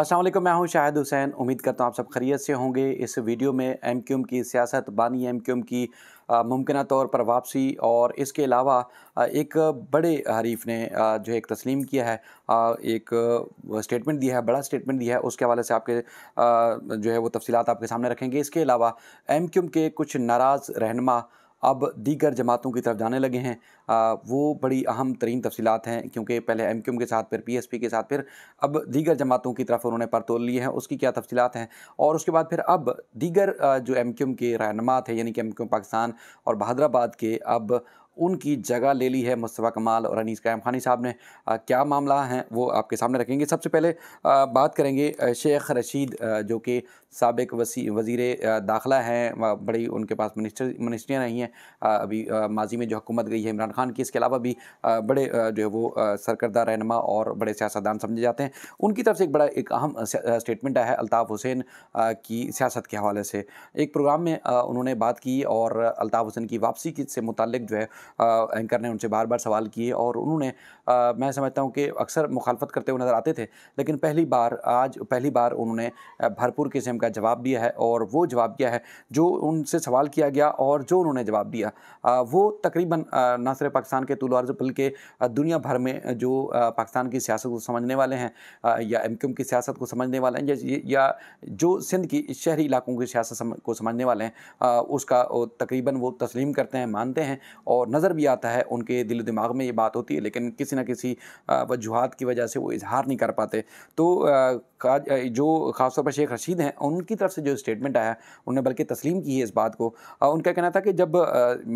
असलम मैं हूं शाहिद हुसैन उम्मीद करता हूं आप सब खरीत से होंगे इस वीडियो में एम क्यूम की सियासत बानी एम क्यूम की मुमकिन तौर पर वापसी और इसके अलावा एक बड़े हरीफ ने जो एक तस्लीम किया है एक स्टेटमेंट दिया है बड़ा स्टेटमेंट दिया है उसके हवाले से आपके जो है वो तफसीत आपके सामने रखेंगे इसके अलावा एम क्यूम के कुछ नाराज़ रहनमा अब दीगर जमातों की तरफ जाने लगे हैं आ, वो बड़ी अहम तरीन तफसीत हैं क्योंकि पहले एम क्यूम के साथ फिर पी एस पी के साथ फिर अब दीगर जमातों की तरफ उन्होंने परतोल लिए हैं उसकी क्या तफसीत हैं और उसके बाद फिर अब दीगर जो एम क्यूम के रहनमा थे यानी कि एम क्यूम पाकिस्तान और बहादराबाद के अब उनकी जगह ले ली है मुस्तफ़ा कमाल और अनीस कायम खानी साहब ने आ, क्या मामला हैं वो आपके सामने रखेंगे सबसे पहले आ, बात करेंगे शेख रशीद आ, जो कि सबक वसी वज़ी दाखिला हैं बड़ी उनके पास मिनिस्टर मिनिस्ट्रियाँ रही हैं अभी माजी में जो हुकूमत गई है इमरान खान की इसके अलावा भी बड़े जो है वो सरकर्दा रहनमा और बड़े सियासतदान समझे जाते हैं उनकी तरफ से एक बड़ा एक अहम स्टेटमेंट आया है अलताफ हुसैन की सियासत के हवाले से एक प्रोग्राम में उन्होंने बात की और अलताफ़ हुसैन की वापसी से मुतल जो है एंकर ने उनसे बार बार सवाल किए और उन्होंने मैं समझता हूँ कि अक्सर मुखालफत करते हुए नज़र आते थे लेकिन पहली बार आज पहली बार उन्होंने भरपूर किस्म का जवाब दिया है और वो जवाब दिया है जो उनसे सवाल किया गया और जो उन्होंने जवाब दिया वो तकरीबन न सिर्फ पाकिस्तान के तुल अर्जपल बल्कि दुनिया भर में जो पाकिस्तान की सियासत को समझने वाले हैं या एम की सियासत को समझने वाले हैं या जो सिंध की शहरी इलाकों की सियासत को समझने वाले हैं उसका तकरीबन वो तस्लीम करते हैं मानते हैं और नज़र भी आता है उनके दिल दिमाग में ये बात होती है लेकिन किसी ना किसी वजूहत की वजह से वो इजहार नहीं कर पाते तो का जो खासतौर पर शेख रशीद हैं उनकी तरफ से जो स्टेटमेंट आया उन्होंने बल्कि तस्लीम की है इस बात को उनका कहना था कि जब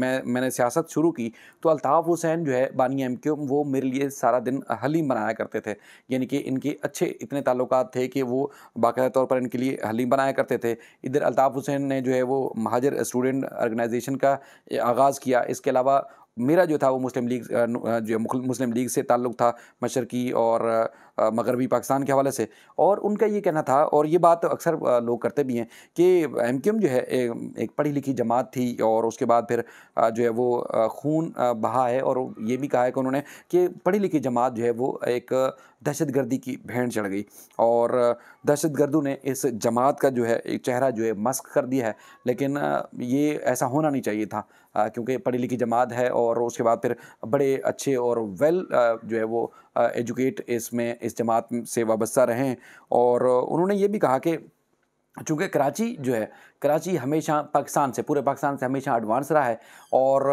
मैं मैंने सियासत शुरू की तो अल्ताफ़ हुसैन जो है बानी एम क्यू वो मेरे लिए सारा दिन हलीम बनाया करते थे यानी कि इनके अच्छे इतने ताल्लुक थे कि वो बाकायदा तौर पर इनके लिए हलीम बनाया करते थे इधर अल्ताफ़ हुसैन ने जो है वो महाजर स्टूडेंट ऑर्गेनाइजेशन का आगाज़ किया इसके अलावा मेरा जो था वो मुस्लिम लीग जो मुस्लिम लीग से ताल्लुक़ था मशरकी और मगरबी पाकिस्तान के हवाले से और उनका ये कहना था और ये बात अक्सर लोग करते भी हैं कि एम जो है एक पढ़ी लिखी जमात थी और उसके बाद फिर जो है वो खून बहा है और ये भी कहा है कि उन्होंने कि पढ़ी लिखी जमात जो है वो एक दहशत गर्दी की भेंट चढ़ गई और दहशत ने इस जमात का जो है चेहरा जो है मस्क कर दिया है लेकिन ये ऐसा होना नहीं चाहिए था क्योंकि पढ़ी लिखी जमात है और उसके बाद फिर बड़े अच्छे और वेल जो है वो एजुकेट इसमें इस जमात से वाबस्ता रहें और उन्होंने ये भी कहा कि चूँकि कराची जो है कराची हमेशा पाकिस्तान से पूरे पाकिस्तान से हमेशा एडवांस रहा है और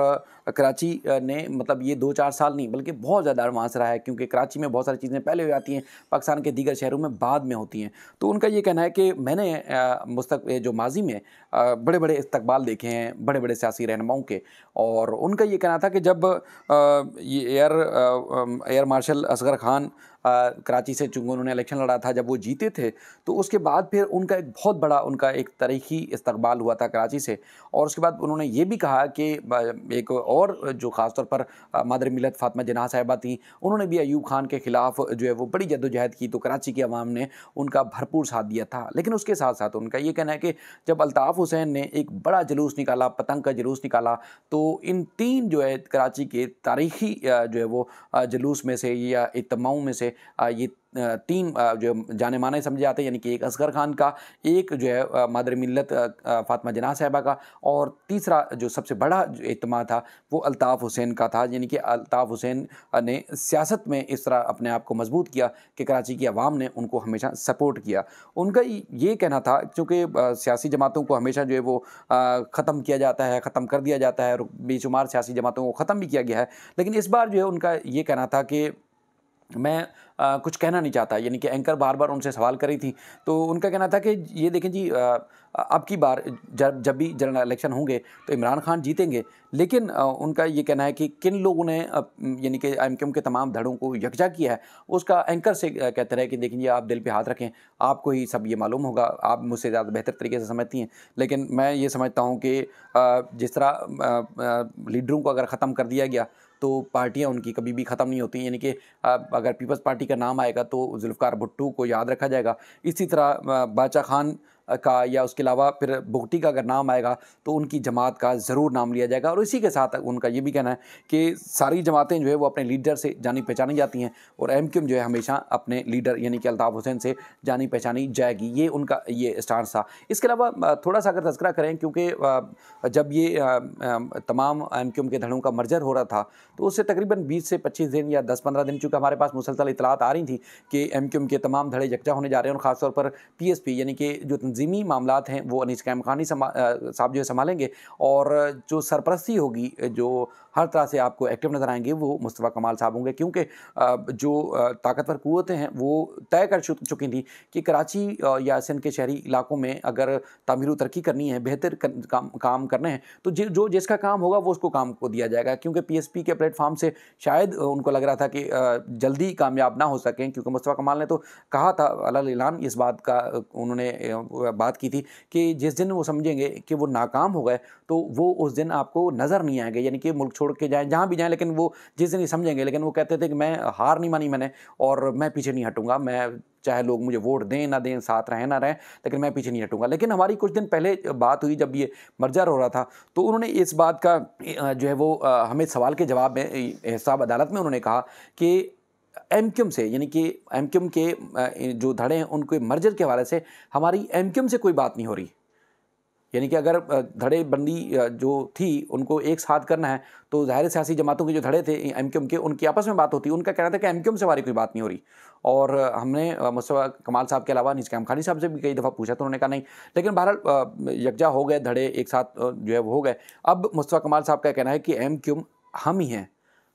कराची ने मतलब ये दो चार साल नहीं बल्कि बहुत ज़्यादा एडवांस रहा है क्योंकि कराची में बहुत सारी चीज़ें पहले हो जाती हैं पाकिस्तान के दीगर शहरों में बाद में होती हैं तो उनका ये कहना है कि मैंने मुस्तक जो माजी में बड़े बड़े इस्तबाल देखे हैं बड़े बड़े सियासी रहनुमाओं के और उनका ये कहना था कि जब ये air air marshal Asghar Khan आ, कराची से चूँकि उन्होंने इलेक्शन लड़ा था जब वो जीते थे तो उसके बाद फिर उनका एक बहुत बड़ा उनका एक तारीखी इस्तबाल हुआ था कराची से और उसके बाद उन्होंने ये भी कहा कि एक और जो ख़ासतौर पर मदर मिलत फातमा जना साहिबा थी उन्होंने भी अयूब खान के ख़िलाफ़ जो है वो बड़ी जदोजहद की तो कराची की आवाम ने उनका भरपूर साथ दिया था लेकिन उसके साथ साथ उनका ये कहना है कि जब अल्ताफ़ हुसैन ने एक बड़ा जुलूस निकाला पतंग का जुलूस निकाला तो इन तीन जो है कराची के तारीखी जो है वो जुलूस में से या इतमाओं में से ये तीन जो जाने माने समझे जाते हैं यानी कि एक असगर खान का एक जो है मादर मिलत फातमा जना साहबा का और तीसरा जो सबसे बड़ा जो इतम था वो अल्ताफ़ हुसैन का था यानी कि अल्ताफ़ हुसैन ने सियासत में इस तरह अपने आप को मजबूत किया कि कराची की आवाम ने उनको हमेशा सपोर्ट किया उनका ये कहना था क्योंकि सियासी जमातों को हमेशा जो है वो ख़त्म किया जाता है ख़त्म कर दिया जाता है और बेशुमार सियासी जमातों को ख़त्म भी किया गया है लेकिन इस बार जो है उनका ये कहना था कि मैं आ, कुछ कहना नहीं चाहता यानी कि एंकर बार बार उनसे सवाल करी थी तो उनका कहना था कि ये देखें जी अब की बार जब जब भी जनरल इलेक्शन होंगे तो इमरान खान जीतेंगे लेकिन आ, उनका ये कहना है कि किन लोगों ने यानी कि एम के तमाम धड़ों को यकजा किया है उसका एंकर से कहते रहे कि देखें जी आप दिल पर हाथ रखें आपको ही सब ये मालूम होगा आप मुझसे ज़्यादा बेहतर तरीके से समझती हैं लेकिन मैं ये समझता हूँ कि जिस तरह लीडरों को अगर ख़त्म कर दिया गया तो पार्टियाँ उनकी कभी भी ख़त्म नहीं होती यानी कि अगर पीपल्स पार्टी का नाम आएगा तो जुल्फ़ार भुट्टू को याद रखा जाएगा इसी तरह बादशाह खान का या उसके अलावा फिर भुगटी का अगर नाम आएगा तो उनकी जमात का ज़रूर नाम लिया जाएगा और इसी के साथ उनका ये भी कहना है कि सारी जमातें जो है वो अपने लीडर से जानी पहचानी जाती हैं और एम जो है हमेशा अपने लीडर यानी कि अल्ताफ़ हुसैन से जानी पहचानी जाएगी ये उनका ये स्टांस था इसके अलावा थोड़ा सा अगर तस्करा करें क्योंकि जब ये तमाम एम के धड़ों का मर्जर हो रहा था तो उससे तकरीबन बीस से पच्चीस दिन या दस पंद्रह दिन चूँकि हमारे पास मुसलसल इतलात आ रही थी कि एम के तमाम धड़े यकजा होने जा रहे हैं और ख़ासतौर पर पी यानी कि जो तंजीम तंजीमी मामला हैं वो अनीस कैम खानी साहब जो है संभालेंगे और जो सरपरस्ती होगी जो हर तरह से आपको एक्टिव नज़र आएंगे वो मुस्तफ़ा कमाल साहब होंगे क्योंकि जो ताकतवर कुतें हैं वो तय कर चुकी थी कि कराची या सिंध के शहरी इलाकों में अगर तमीर तरक्की करनी है बेहतर काम काम करने हैं तो जो जिसका काम होगा वो उसको काम को दिया जाएगा क्योंकि पीएसपी के प्लेटफॉर्म से शायद उनको लग रहा था कि जल्दी कामयाब ना हो सकें क्योंकि मुस्तफ़ा कमाल ने तो कहा था अलान इस बात का उन्होंने बात की थी कि जिस दिन वो समझेंगे कि वो नाकाम हो गए तो वो उस दिन आपको नज़र नहीं आएंगे यानी कि मुल्क छोड़ के जाएँ जहाँ भी जाएँ लेकिन वो जिस दिन ही समझेंगे लेकिन वो कहते थे कि मैं हार नहीं मानी मैंने और मैं पीछे नहीं हटूँगा मैं चाहे लोग मुझे वोट दें ना दें साथ रहें ना रहें लेकिन मैं पीछे नहीं हटूंगा लेकिन हमारी कुछ दिन पहले बात हुई जब ये मर्जर हो रहा था तो उन्होंने इस बात का जो है वो हमें सवाल के जवाब में हिसाब अदालत में उन्होंने कहा कि एमक्यूम से यानी कि एमक्यूम के जो धड़े हैं उनके मर्जर के हवाले से हमारी एमक्यूम से कोई बात नहीं हो रही यानी कि अगर धड़े बंदी जो थी उनको एक साथ करना है तो ज़ाहिर सियासी जमातों के जो धड़े थे एम क्यूम के उनकी आपस में बात होती उनका कहना था कि एम क्यूम से हमारी कोई बात नहीं हो रही और हमने मुस्तफ़ा कमाल साहब के अलावा निजकाम खानी साहब से भी कई दफ़ा पूछा तो उन्होंने कहा नहीं लेकिन बहरहाल यकजा हो गए धड़े एक साथ जो है वो हो गए अब मुस्तफ़ा कमाल साहब का कहना है कि एम क्यूम हम ही हैं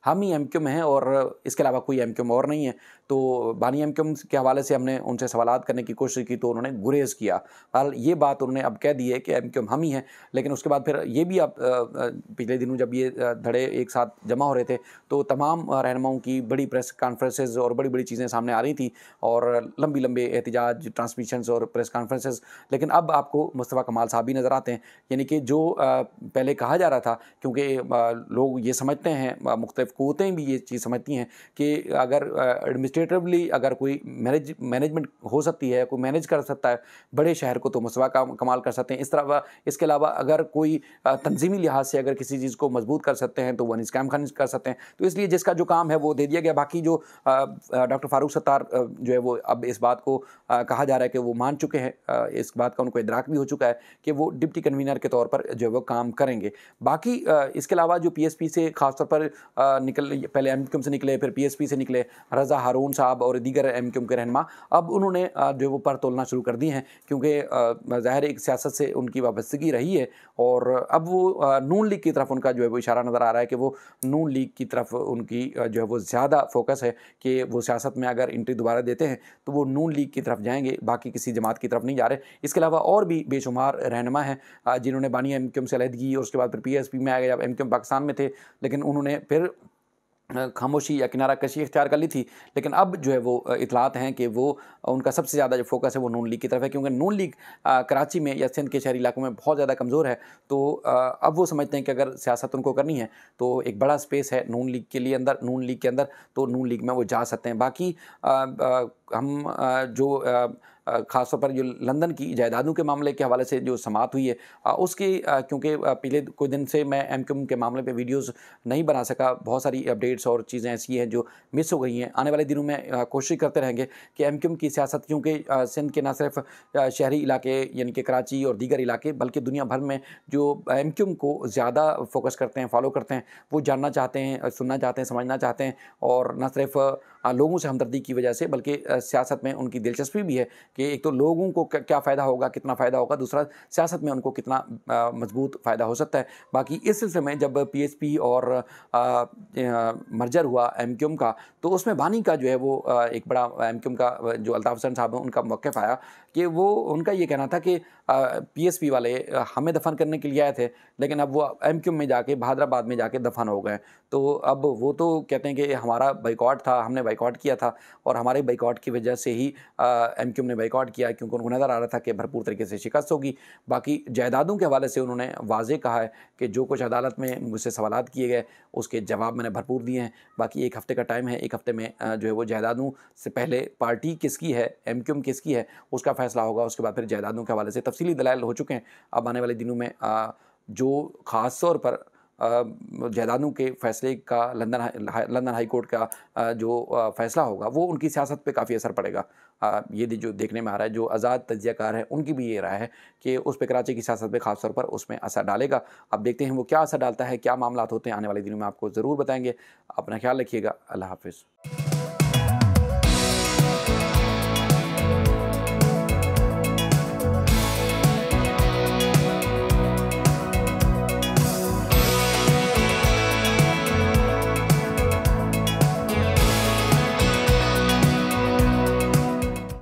हम ही एम क्यूम हैं और इसके अलावा कोई एम और नहीं है तो बानी एम के हवाले से हमने उनसे सवाल करने की कोशिश की तो उन्होंने गुरेज किया बहरहाल ये बात उन्होंने अब कह दी है कि एम क्यूम हम ही हैं लेकिन उसके बाद फिर ये भी अब पिछले दिनों जब ये धड़े एक साथ जमा हो रहे थे तो तमाम रहनुमाओं की बड़ी प्रेस कॉन्फ्रेंसेज और बड़ी बड़ी चीज़ें सामने आ रही थी और लंबी लंबे एहतजाज ट्रांसमिशन और प्रेस कॉन्फ्रेंसेज लेकिन अब आपको मुस्तफ़ा कमाल साहब भी नज़र आते हैं यानी कि जो पहले कहा जा रहा था क्योंकि लोग ये समझते हैं मुख्तफ कोतें भी ये चीज़ समझती हैं कि अगर एडमिनिस्ट्रेशन एडमिनिस्ट्रेटिवली अगर कोई मैनेज मैनेजमेंट हो सकती है कोई मैनेज कर सकता है बड़े शहर को तो मसवा का कमाल कर सकते हैं इस तरह इसके अलावा अगर कोई तंजीमी लिहाज से अगर किसी चीज़ को मजबूत कर सकते हैं तो वन स्कैम खान कर सकते हैं तो इसलिए जिसका जो काम है वो दे दिया गया बाकी जो डॉक्टर फारूक सत्तार जो है वो अब इस बात को कहा जा रहा है कि वो मान चुके हैं इस बात का उनको इदराक भी हो चुका है कि वो डिप्टी कन्वीनर के तौर पर जो है वो काम करेंगे बाकी इसके अलावा जो पी से खासतौर पर निकल पहले एम से निकले फिर पी से निकले रजा हारून मरहून साहब और दीगर एम क्यूम के रहनमा अब उन्होंने जो वो पर तोलना शुरू कर दी हैं क्योंकि ज़ाहिर एक सियासत से उनकी वाबस्तगी रही है और अब वो नून लीग की तरफ उनका जो है वो इशारा नज़र आ रहा है कि वो नून लीग की तरफ उनकी जो है वो ज़्यादा फोकस है कि वो सियासत में अगर एंट्री दोबारा देते हैं तो वो नून लीग की तरफ जाएंगे बाकी किसी जमात की तरफ नहीं जा रहे इसके अलावा और भी बेशुमार रहनमा हैं जिन्होंने बानी एम क्यूम से अलहदगी और उसके बाद फिर पी एस पी में आ गए जब एम क्यूम पाकिस्तान में थे लेकिन उन्होंने फिर खामोशी या किनारा कशी इख्तियार कर ली थी लेकिन अब जो है वो इतलात हैं कि वो उनका सबसे ज़्यादा जो फोकस है वो नून लीग की तरफ है क्योंकि नून लीग कराची में या सिंध के शहरी इलाकों में बहुत ज़्यादा कमज़ोर है तो अब वो समझते हैं कि अगर सियासत उनको करनी है तो एक बड़ा स्पेस है नून लीग के लिए अंदर नून लीग के अंदर तो नून लीग में वो जा सकते हैं बाकी आ, हम जो खासतौर पर जो लंदन की जायदादों के मामले के हवाले से जो समात हुई है उसकी क्योंकि पिछले कुछ दिन से मैं एम के मामले पर वीडियोज़ नहीं बना सका बहुत सारी अपडेट्स और चीज़ें ऐसी हैं जो मिस हो गई हैं आने वाले दिनों में कोशिश करते रहेंगे कि एम की सियासत क्योंकि सिंध के ना सिर्फ शहरी इलाके यानी कि कराची और दीगर इलाके बल्कि दुनिया भर में जो एम को ज़्यादा फोकस करते हैं फॉलो करते हैं वो जानना चाहते हैं सुनना चाहते हैं समझना चाहते हैं और न सिर्फ लोगों से हमदर्दी की वजह से बल्कि सियासत में उनकी दिलचस्पी भी है कि एक तो लोगों को क्या फ़ायदा होगा कितना फ़ायदा होगा दूसरा सियासत में उनको कितना मजबूत फ़ायदा हो सकता है बाकी इस सिलसिले में जब पीएसपी और मर्जर हुआ एमक्यूएम का तो उसमें बानी का जो है वो एक बड़ा एमक्यूएम का जो अल्ताफ़ हसन साहब हैं उनका मौक़ आया कि वो उनका ये कहना था कि पीएसपी वाले हमें दफन करने के लिए आए थे लेकिन अब वो एम में जाके भादराबाद में जाके दफन हो गए तो अब वो तो कहते हैं कि हमारा बाइकआउट था हमने बाइकआउट किया था और हमारे बाइकआउट की वजह से ही एम ने बाइकआउट किया क्योंकि उनको नज़र आ रहा था कि भरपूर तरीके से शिकस्त होगी बाकी जायदादों के हवाले से उन्होंने वाज कहा है कि जो कुछ अदालत में मुझसे सवाल किए गए उसके जवाब मैंने भरपूर दिए हैं बाकी एक हफ़्ते का टाइम है एक हफ़्ते में जो है वो जायदादों से पहले पार्टी किसकी है एम किसकी है उसका फैसला होगा उसके बाद फिर जायदादों के हवाले से तफसली दलाल हो चुके हैं अब आने वाले दिनों में जो ख़ास तौर पर जायदादों के फैसले का लंदन लंदन हाई कोर्ट का जो फैसला होगा वो उनकी सियासत पे काफ़ी असर पड़ेगा ये जो देखने में आ रहा है जो आज़ाद तजियाकार हैं उनकी भी ये राय है कि उस पर कराची की सियासत पे खासतौर पर उसमें असर डालेगा अब देखते हैं वो क्या असर डालता है क्या मामला होते हैं आने वाले दिनों में आपको ज़रूर बताएँगे अपना ख्याल रखिएगा अल्लाह हाफिज़